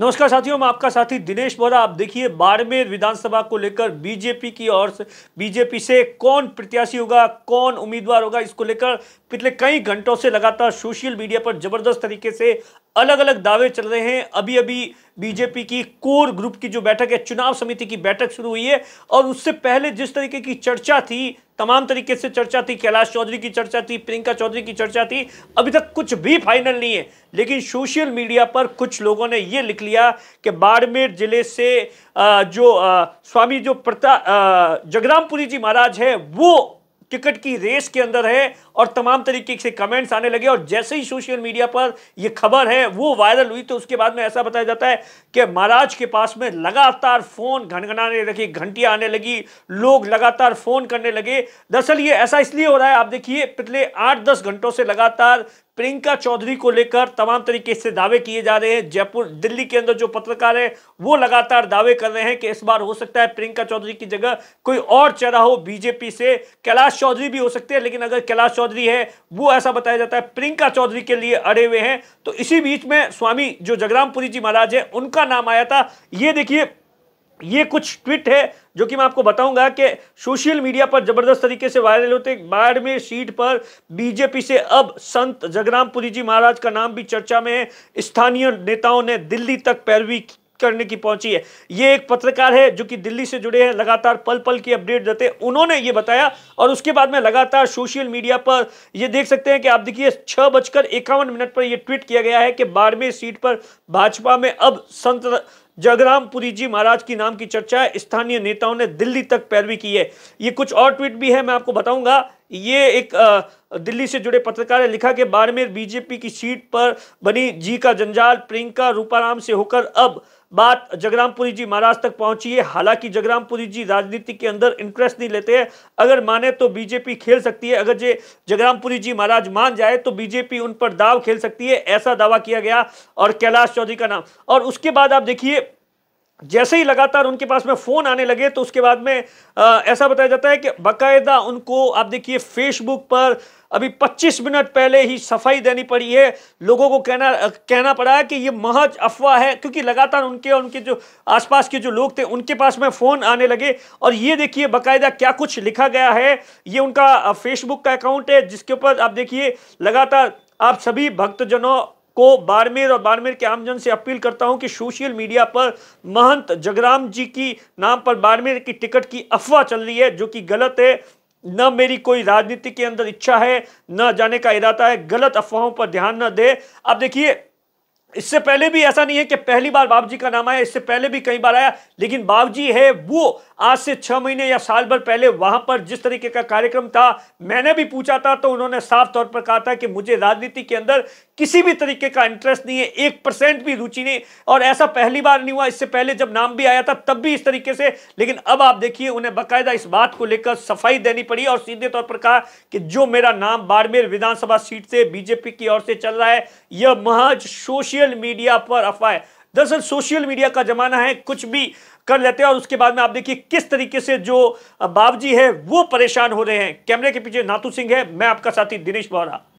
नमस्कार साथियों मैं आपका साथी दिनेश बोरा आप देखिए बाड़मेर विधानसभा को लेकर बीजेपी की ओर से बीजेपी से कौन प्रत्याशी होगा कौन उम्मीदवार होगा इसको लेकर पिछले कई घंटों से लगातार सोशल मीडिया पर जबरदस्त तरीके से अलग अलग दावे चल रहे हैं अभी अभी बीजेपी की कोर ग्रुप की जो बैठक है चुनाव समिति की बैठक शुरू हुई है और उससे पहले जिस तरीके की चर्चा थी तमाम तरीके से चर्चा थी कैलाश चौधरी की चर्चा थी प्रियंका चौधरी की चर्चा थी अभी तक कुछ भी फाइनल नहीं है लेकिन सोशल मीडिया पर कुछ लोगों ने ये लिख लिया कि बाड़मेर जिले से जो स्वामी जो प्रता जगरामपुरी जी महाराज है वो टिकट की रेस के अंदर है और तमाम तरीके से कमेंट्स आने लगे और जैसे ही सोशल मीडिया पर यह खबर है वो वायरल हुई तो उसके बाद में ऐसा बताया जाता है कि महाराज के पास में लगातार फोन घनघनाने लगी घंटियां आने लगी लोग लगातार फोन करने लगे दरअसल ये ऐसा इसलिए हो रहा है आप देखिए पिछले आठ दस घंटों से लगातार प्रियंका चौधरी को लेकर तमाम तरीके से दावे किए जा रहे हैं जयपुर दिल्ली के अंदर जो पत्रकार है वो लगातार दावे कर रहे हैं कि इस बार हो सकता है प्रियंका चौधरी की जगह कोई और चेहरा हो बीजेपी से कैलाश चौधरी भी हो सकते हैं लेकिन अगर कैलाश चौधरी है वो ऐसा बताया जाता है प्रियंका चौधरी के लिए अड़े हुए हैं तो इसी बीच में स्वामी जो जगरामपुरी जी महाराज है उनका नाम आया था ये देखिए ये कुछ ट्वीट है जो कि मैं आपको बताऊंगा कि सोशल मीडिया पर जबरदस्त तरीके से वायरल होते में सीट पर बीजेपी से अब संत जगरामपुरी जी महाराज का नाम भी चर्चा में है स्थानीय नेताओं ने दिल्ली तक पैरवी करने की पहुंची है ये एक पत्रकार है जो कि दिल्ली से जुड़े हैं लगातार पल पल की अपडेट देते उन्होंने ये बताया और उसके बाद में लगातार सोशल मीडिया पर ये देख सकते हैं कि आप देखिए छह बजकर इक्यावन मिनट पर यह ट्वीट किया गया है कि बारहवीं सीट पर भाजपा में अब संत जगरामपुरी जी महाराज की नाम की चर्चा है स्थानीय नेताओं ने दिल्ली तक पैरवी की है ये कुछ और ट्वीट भी है मैं आपको बताऊंगा ये एक दिल्ली से जुड़े पत्रकार ने लिखा कि बाड़मेर बीजेपी की सीट पर बनी जी का जंजाल प्रियंका रूपाराम से होकर अब बात जगरामपुरी जी महाराज तक पहुंची है हालांकि जगरामपुरी जी राजनीति के अंदर इंटरेस्ट नहीं लेते हैं अगर माने तो बीजेपी खेल सकती है अगर जे जगरामपुरी जी महाराज मान जाए तो बीजेपी उन पर दाव खेल सकती है ऐसा दावा किया गया और कैलाश चौधरी का नाम और उसके बाद आप देखिए जैसे ही लगातार उनके पास में फ़ोन आने लगे तो उसके बाद में आ, ऐसा बताया जाता है कि बाकायदा उनको आप देखिए फेसबुक पर अभी 25 मिनट पहले ही सफाई देनी पड़ी है लोगों को कहना कहना पड़ा है कि ये महज अफवाह है क्योंकि लगातार उनके और उनके जो आसपास के जो लोग थे उनके पास में फ़ोन आने लगे और ये देखिए बाकायदा क्या कुछ लिखा गया है ये उनका फेसबुक का अकाउंट है जिसके ऊपर आप देखिए लगातार आप सभी भक्तजनों को बाड़मेर और बाड़मेर के आमजन से अपील करता हूं कि सोशल मीडिया पर महंत जगराम जी की नाम पर बाड़मेर की टिकट की अफवाह चल रही है जो कि गलत है न मेरी कोई राजनीति के अंदर इच्छा है न जाने का इरादा है गलत अफवाहों पर ध्यान न दे अब देखिए इससे पहले भी ऐसा नहीं है कि पहली बार बाबजी जी का नाम आया इससे पहले भी कई बार आया लेकिन बाबजी जी है वो आज से छह महीने या साल भर पहले वहां पर जिस तरीके का कार्यक्रम था मैंने भी पूछा था तो उन्होंने साफ तौर पर कहा था कि मुझे राजनीति के अंदर किसी भी तरीके का इंटरेस्ट नहीं है एक परसेंट भी रुचि नहीं और ऐसा पहली बार नहीं हुआ इससे पहले जब नाम भी आया था तब भी इस तरीके से लेकिन अब आप देखिए उन्हें बाकायदा इस बात को लेकर सफाई देनी पड़ी और सीधे तौर पर कहा कि जो मेरा नाम बाड़मेर विधानसभा सीट से बीजेपी की ओर से चल रहा है यह महज सोशियल सोशल मीडिया पर अफवाह दरअसल सोशल मीडिया का जमाना है कुछ भी कर लेते हैं और उसके बाद में आप देखिए किस तरीके से जो बाबजी है वो परेशान हो रहे हैं कैमरे के पीछे नातू सिंह है मैं आपका साथी दिनेश बोहरा